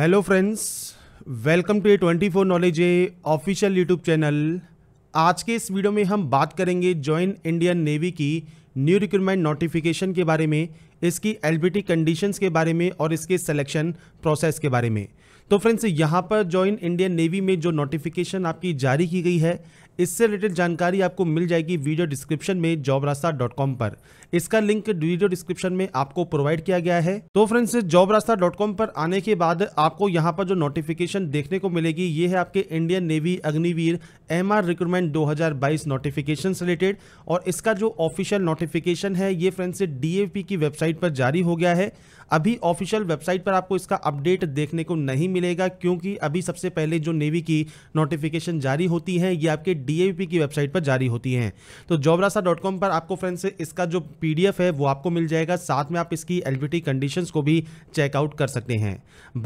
hello friends welcome to a twenty four knowledge a official YouTube channel आज के इस video में हम बात करेंगे ज्वाइन इंडियन नेवी की न्यू रिक्रूटमेंट नोटिफिकेशन के बारे में इसकी एलबीटी कंडीशंस के बारे में और इसके सिलेक्शन प्रोसेस के बारे में तो फ्रेंड्स यहाँ पर जॉइन इंडियन नेवी में जो नोटिफिकेशन आपकी जारी की गई है इससे रिलेटेड जानकारी आपको मिल जाएगी वीडियो डिस्क्रिप्शन में जॉब रास्ता डॉट कॉम पर इसका लिंक वीडियो डिस्क्रिप्शन में आपको प्रोवाइड किया गया है तो friends job Rasta dot com पर आने के बाद आपको यहाँ पर जो नोटिफिकेशन देखने को मिलेगी ये है आपके Indian navy Agniveer M R recruitment दो नोटिफिकेशन रिलेटेड और इसका जो ऑफिशियल नोटिफिकेशन है ये फ्रेंड्स पी की वेबसाइट पर जारी हो गया है अभी ऑफिशियल वेबसाइट पर आपको इसका अपडेट देखने को नहीं मिलेगा क्योंकि अभी सबसे पहले जो नेवी की नोटिफिकेशन जारी होती है ये आपके डीएवीपी की वेबसाइट पर जारी होती हैं तो जॉबरासा पर आपको फ्रेंड्स इसका जो पीडीएफ है वो आपको मिल जाएगा साथ में आप इसकी एलबीटी कंडीशन को भी चेकआउट कर सकते हैं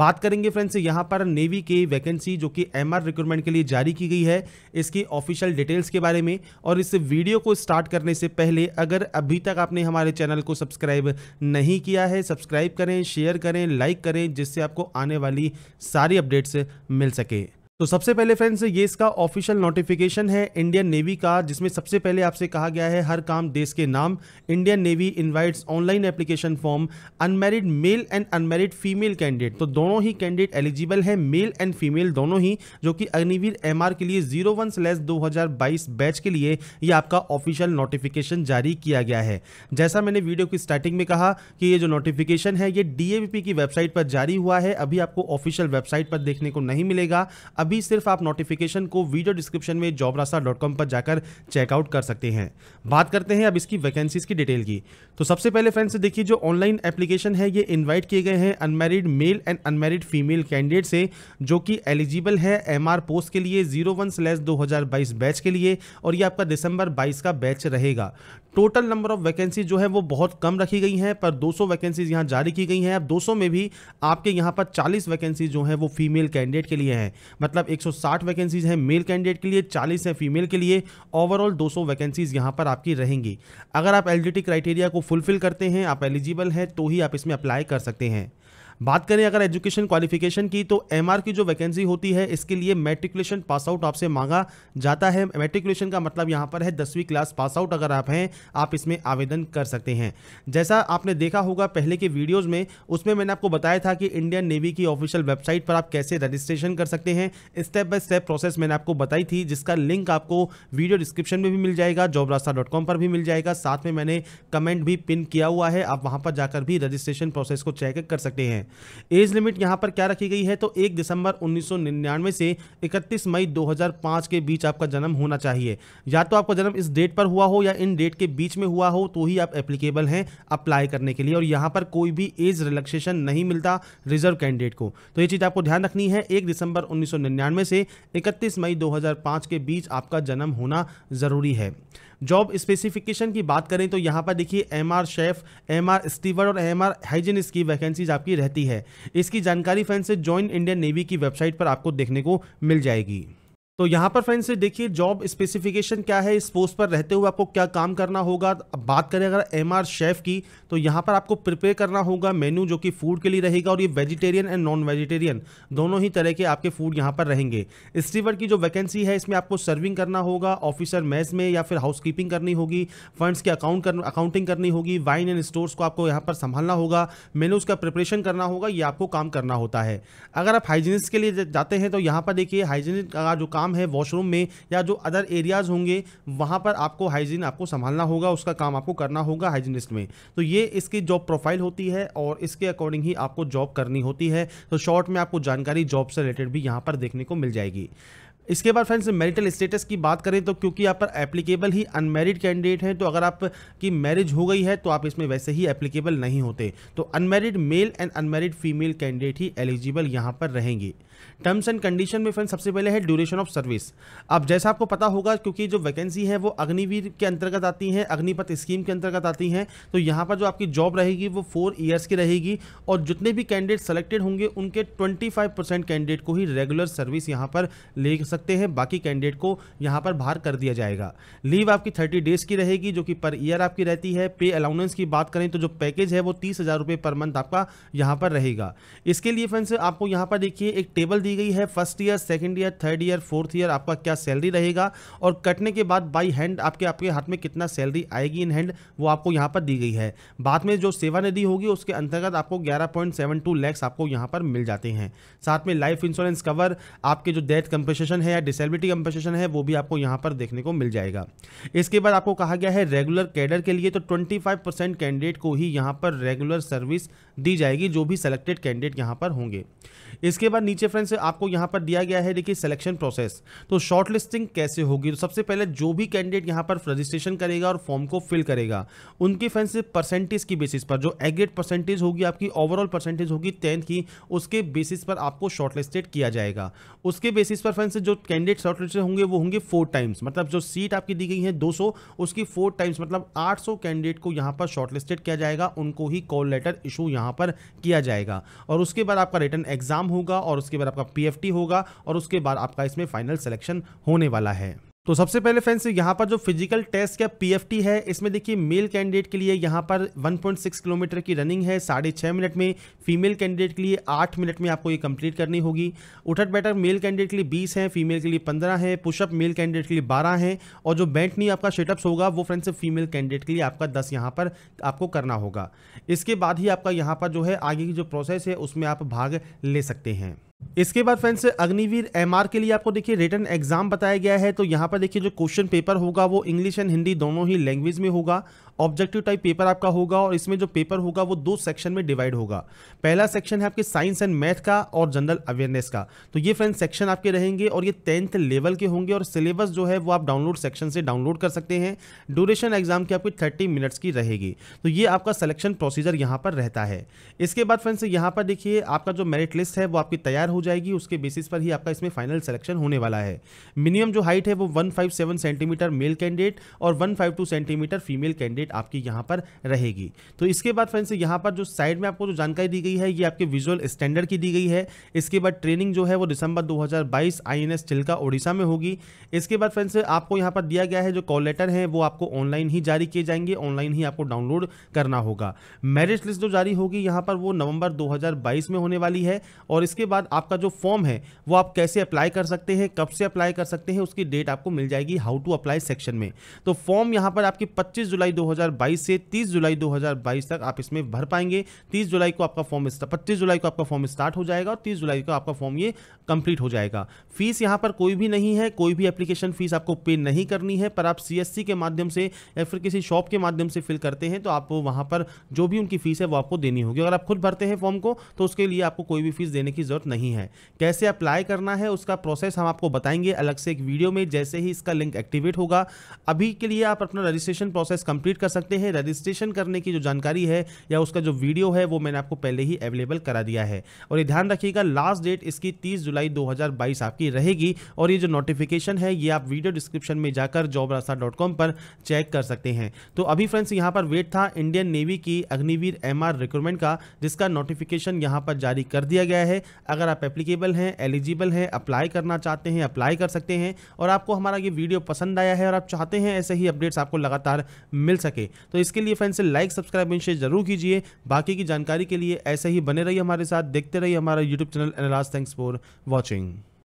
बात करेंगे फ्रेंड्स यहाँ पर नेवी की वैकेंसी जो कि एम रिक्रूटमेंट के लिए जारी की गई है इसकी ऑफिशियल डिटेल्स के बारे में और इस वीडियो को स्टार्ट करने से पहले अगर अभी तक आपने हमारे चैनल को सब्सक्राइब नहीं किया है सब्सक्राइब करें शेयर करें लाइक करें जिससे आपको आने वाली सारी अपडेट्स मिल सके तो सबसे पहले फ्रेंड्स ये इसका ऑफिशियल नोटिफिकेशन है इंडियन नेवी का जिसमें सबसे पहले आपसे कहा गया है हर काम देश के नाम Indian navy invites online application form unmarried male and unmarried female candidate तो दोनों ही कैंडिडेट एलिजिबल है मेल एंड फीमेल दोनों ही जो कि अग्निवीर एम के लिए जीरो वन दो बैच के लिए ये आपका ऑफिशियल नोटिफिकेशन जारी किया गया है जैसा मैंने वीडियो की स्टार्टिंग में कहा कि ये जो नोटिफिकेशन है ये डीएवीपी की वेबसाइट पर जारी हुआ है अभी आपको ऑफिशियल वेबसाइट पर देखने को नहीं मिलेगा अभी सिर्फ आप नोटिफिकेशन को वीडियो डिस्क्रिप्शन में जॉब पर जाकर चेकआउट कर सकते हैं बात करते हैं अब इसकी वैकेंसीज की डिटेल की तो सबसे पहले फ्रेंड्स देखिए जो ऑनलाइन एप्लीकेशन है ये इन्वाइट किए गए हैं unmarried male and unmarried female candidate से जो कि एलिजिबल है एम पोस्ट के लिए जीरो वन बैच के लिए और ये आपका दिसंबर बाईस का बैच रहेगा टोटल नंबर ऑफ वैकेंसी जो है वो बहुत कम रखी गई हैं पर 200 वैकेंसीज यहाँ जारी की गई हैं अब 200 में भी आपके यहाँ पर 40 वैकेंसी जो है वो फीमेल कैंडिडेट के लिए हैं मतलब 160 वैकेंसीज हैं मेल कैंडिडेट के लिए 40 हैं फीमेल के लिए ओवरऑल 200 वैकेंसीज यहाँ पर आपकी रहेंगी अगर आप एलिजिबिलिटी क्राइटेरिया को फुलफिल करते हैं आप एलिजिबल हैं तो ही आप इसमें अप्लाई कर सकते हैं बात करें अगर एजुकेशन क्वालिफिकेशन की तो एम की जो वैकेंसी होती है इसके लिए मेट्रिकुलेशन पास आउट आपसे मांगा जाता है मेट्रिकुलेशन का मतलब यहाँ पर है दसवीं क्लास पास आउट अगर आप हैं आप इसमें आवेदन कर सकते हैं जैसा आपने देखा होगा पहले के वीडियोज़ में उसमें मैंने आपको बताया था कि इंडियन नेवी की ऑफिशियल वेबसाइट पर आप कैसे रजिस्ट्रेशन कर सकते हैं स्टेप बाय स्टेप प्रोसेस मैंने आपको बताई थी जिसका लिंक आपको वीडियो डिस्क्रिप्शन में भी मिल जाएगा जॉब पर भी मिल जाएगा साथ में मैंने कमेंट भी पिन किया हुआ है आप वहाँ पर जाकर भी रजिस्ट्रेशन प्रोसेस को चेक कर सकते हैं एज लिमिट यहाँ पर क्या रखी गई है तो एक दिसंबर 1999 से 31 मई 2005 के बीच आपका जन्म होना चाहिए या तो आपका जन्म इस डेट पर हुआ हो या इन डेट के बीच में हुआ हो तो ही आप एप्लीकेबल हैं अप्लाई करने के लिए और यहाँ पर कोई भी एज रिलैक्सेशन नहीं मिलता रिजर्व कैंडिडेट को तो ये चीज़ आपको ध्यान रखनी है एक दिसंबर उन्नीस से इकतीस मई 2005 के बीच आपका जन्म होना ज़रूरी है जॉब स्पेसिफिकेशन की बात करें तो यहाँ पर देखिए M R chef M R steward और एम आर हाइजीनिस्ट की वैकेंसीज आपकी रहती है इसकी जानकारी फैन से ज्वाइन इंडियन नेवी की वेबसाइट पर आपको देखने को मिल जाएगी तो यहाँ पर फ्रेंड्स देखिए जॉब स्पेसिफिकेशन क्या है इस पोस्ट पर रहते हुए आपको क्या काम करना होगा अब बात करें अगर एम आर शेफ की तो यहाँ पर आपको प्रिपेयर करना होगा मेन्यू जो कि फूड के लिए रहेगा और ये वेजिटेरियन एंड नॉन वेजिटेरियन दोनों ही तरह के आपके फूड यहाँ पर रहेंगे स्टीवर की जो वैकेंसी है इसमें आपको सर्विंग करना होगा ऑफिसर मैज में या फिर हाउस करनी होगी फंड्स की अकाउंट कर, अकाउंटिंग करनी होगी वाइन एंड स्टोर्स को आपको यहाँ पर संभालना होगा मेन्यूज का प्रिपरेशन करना होगा ये आपको काम करना होता है अगर आप हाइजीनिस्ट के लिए जाते हैं तो यहाँ पर देखिए हाइजीनिस्ट का जो काम काम है वॉशरूम में या जो अदर एरियाज़ होंगे वहाँ पर आपको हाइजीन आपको संभालना होगा उसका काम आपको करना होगा हाइजीनिस्ट में तो ये इसकी जॉब प्रोफाइल होती है और इसके अकॉर्डिंग ही आपको जॉब करनी होती है तो शॉर्ट में आपको जानकारी जॉब से रिलेटेड भी यहाँ पर देखने को मिल जाएगी इसके बाद फ्रेंड्स मैरिटल स्टेटस की बात करें तो क्योंकि यहाँ पर एप्लीकेबल ही अनमेरिड कैंडिडेट हैं तो अगर आप की मैरिज हो गई है तो आप इसमें वैसे ही एप्लीकेबल नहीं होते तो unmarried male and unmarried female candidate ही एलिजिबल यहाँ पर रहेंगे टर्म्स एंड कंडीशन में फ्रेंड्स सबसे पहले है ड्यूरेशन ऑफ सर्विस अब जैसा आपको पता होगा क्योंकि जो वैकेंसी है वो अग्निवीर के अंतर्गत आती है अग्निपथ स्कीम के अंतर्गत आती हैं तो यहाँ पर जो आपकी जॉब रहेगी वो फोर ईयर्स की रहेगी और जितने भी कैंडिडेट सेलेक्टेड होंगे उनके ट्वेंटी कैंडिडेट को ही रेगुलर सर्विस यहाँ पर ले सकते हैं बाकी कैंडिडेट को यहाँ पर बाहर कर दिया जाएगा लीव आपकी थर्टी डेज की रहेगी जो कि पर ईयर आपकी रहती है पे अलाउंस की बात करें तो जो पैकेज है वो तीस हज़ार रुपये पर मंथ आपका यहाँ पर रहेगा इसके लिए फ्रेंड्स आपको यहाँ पर देखिए एक टेबल दी गई है first year second year third year fourth year आपका क्या सैलरी रहेगा और कटने के बाद बाई हैंड आपके आपके हाथ में कितना सैलरी आएगी इन हैंड वो आपको यहाँ पर दी गई है बाद में जो सेवा निधि होगी उसके अंतर्गत आपको 11.72 पॉइंट आपको यहाँ पर मिल जाते हैं साथ में लाइफ इंश्योरेंस कवर आपके जो डेथ कंपेसेशन है या डिसेबिलिटी कंपनसेशन है वो भी आपको यहाँ पर देखने को मिल जाएगा इसके बाद आपको कहा गया है रेगुलर कैडर के लिए तो 25 कैंडिडेट को ही यहाँ पर रेगुलर सर्विस दी जाएगी जो भी सेलेक्टेड कैंडिडेट यहाँ पर होंगे इसके बाद नीचे फ्रेंड्स आपको यहाँ पर दिया गया है देखिए सिलेक्शन प्रोसेस तो शॉर्ट लिस्टिंग कैसे होगी तो सबसे पहले जो भी कैंडिडेट यहाँ पर रजिस्ट्रेशन करेगा और फॉर्म को फिल करेगा उनकी फ्रेंड्स परसेंटेज की बेसिस पर जो एग्रेट परसेंटेज होगी आपकी ओवरऑल परसेंटेज होगी टेंथ की उसके बेसिस पर आपको शॉर्टलिस्टेड किया जाएगा उसके बेसिस पर फ्रेंड्स जो जो कैंडिडेट शॉर्टलिस्ट होंगे वो होंगे फोर टाइम्स मतलब जो सीट आपकी दी गई है 200 उसकी फोर टाइम्स मतलब 800 कैंडिडेट को यहाँ पर शॉर्टलिस्टेड किया जाएगा उनको ही कॉल लेटर इशू यहाँ पर किया जाएगा और उसके बाद आपका रिटर्न एग्जाम होगा और उसके बाद आपका पी होगा और उसके बाद आपका इसमें फाइनल सिलेक्शन होने वाला है तो सबसे पहले फ्रेंड्स यहाँ पर जो फिजिकल टेस्ट या पी है इसमें देखिए मेल कैंडिडेट के लिए यहाँ पर 1.6 किलोमीटर की रनिंग है साढ़े छः मिनट में फीमेल कैंडिडेट के लिए आठ मिनट में आपको ये कंप्लीट करनी होगी उठट बैठक मेल कैंडिडेट के लिए बीस है फीमेल के लिए पंद्रह है पुशअप मेल कैंडिडेट के लिए बारह है और जो बैंट नहीं आपका सेटअप्स होगा वो फ्रेंड्स फीमेल कैंडिडेट के लिए आपका दस यहाँ पर आपको करना होगा इसके बाद ही आपका यहाँ पर जो है आगे की जो प्रोसेस है उसमें आप भाग ले सकते हैं इसके बाद फ्रेंड्स अग्निवीर एमआर के लिए आपको देखिए रिटर्न एग्जाम बताया गया है तो यहाँ पर देखिए जो क्वेश्चन पेपर होगा वो इंग्लिश एंड हिंदी दोनों ही लैंग्वेज में होगा ऑब्जेक्टिव टाइप पेपर आपका होगा और इसमें जो पेपर होगा वो दो सेक्शन में डिवाइड होगा पहला सेक्शन है आपके साइंस एंड मैथ का और जनरल अवेयरनेस का तो ये फ्रेंड्स सेक्शन आपके रहेंगे और ये टेंथ लेवल के होंगे और सिलेबस जो है वो आप डाउनलोड सेक्शन से डाउनलोड कर सकते हैं ड्यूरेशन एग्जाम की आपकी थर्टी मिनट्स की रहेगी तो ये आपका सिलेक्शन प्रोसीजर यहाँ पर रहता है इसके बाद फ्रेंड्स यहाँ पर देखिए आपका जो मेरिट लिस्ट है वो आपकी तैयार हो जाएगी उसके बेसिस पर ही आपका इसमें फाइनल सिलेक्शन होने वाला है मिनिमम जो हाइट है वो वन सेंटीमीटर मेल कैंडिडेट और one centimetre female candidate update आपकी यहाँ पर रहेगी तो इसके बाद फ्रेंड्स यहाँ पर जो साइड में आपको जो जानकारी दी गई है ये आपके विजुअल स्टैंडर्ड की दी गई है इसके बाद ट्रेनिंग जो है वो दिसंबर 2022 हजार चिल्का ओडिशा में होगी इसके बाद फ्रेंड्स आपको यहाँ पर दिया गया है जो कॉल लेटर है वो आपको ऑनलाइन ही जारी किए जाएंगे ऑनलाइन ही आपको डाउनलोड करना होगा मैरिज लिस्ट जो जारी होगी यहाँ पर वो नवंबर 2022 में होने वाली है और इसके बाद आपका जो फॉर्म है वो आप कैसे अप्लाई कर सकते हैं कब से अप्लाई कर सकते हैं उसकी डेट आपको मिल जाएगी हाउ टू अप्लाई सेक्शन में तो फॉर्म यहाँ पर आपकी पच्चीस जुलाई दो 2022 से 30 जुलाई 2022 तक आप इसमें भर पाएंगे 30 जुलाई को आपका फॉर्म पच्चीस जुलाई को आपका फॉर्म स्टार्ट हो जाएगा और 30 जुलाई को आपका फॉर्म ये कंप्लीट हो जाएगा फीस यहां पर कोई भी नहीं है कोई भी एप्लीकेशन फीस आपको पे नहीं करनी है पर आप सी के माध्यम से या फिर किसी शॉप के माध्यम से फिल करते हैं तो आप वहां पर जो भी उनकी फीस है वो आपको देनी होगी अगर आप खुद भरते हैं फॉर्म को तो उसके लिए आपको कोई भी फीस देने की ज़रूरत नहीं है कैसे अप्लाई करना है उसका प्रोसेस हम आपको बताएंगे अलग से एक वीडियो में जैसे ही इसका लिंक एक्टिवेट होगा अभी के लिए आप अपना रजिस्ट्रेशन प्रोसेस कंप्लीट कर सकते हैं रजिस्ट्रेशन करने की जो जानकारी है या उसका जो वीडियो है वो मैंने आपको पहले ही अवेलेबल करा दिया है और ये ध्यान रखिएगा लास्ट डेट इसकी तीस जुलाई 2022 आपकी रहेगी और ये जो नोटिफिकेशन है ये आप वीडियो डिस्क्रिप्शन में जाकर जॉब पर चेक कर सकते हैं तो अभी फ्रेंड्स यहाँ पर वेट था इंडियन नेवी की अग्निवीर एम रिक्रूटमेंट का जिसका नोटिफिकेशन यहाँ पर जारी कर दिया गया है अगर आप एप्लीकेबल हैं एलिजिबल हैं अप्लाई करना चाहते हैं अप्लाई कर सकते हैं और आपको हमारा ये वीडियो पसंद आया है और आप चाहते हैं ऐसे ही अपडेट्स आपको लगातार मिल सके सके तो इसके लिए friends like subscribe and share जरूर कीजिए बाकी की जानकारी के लिए ऐसे ही बने रहिए हमारे साथ देखते रहिए हमारा यूट्यूब चैनल एनालाज थैंक्स फॉर वॉचिंग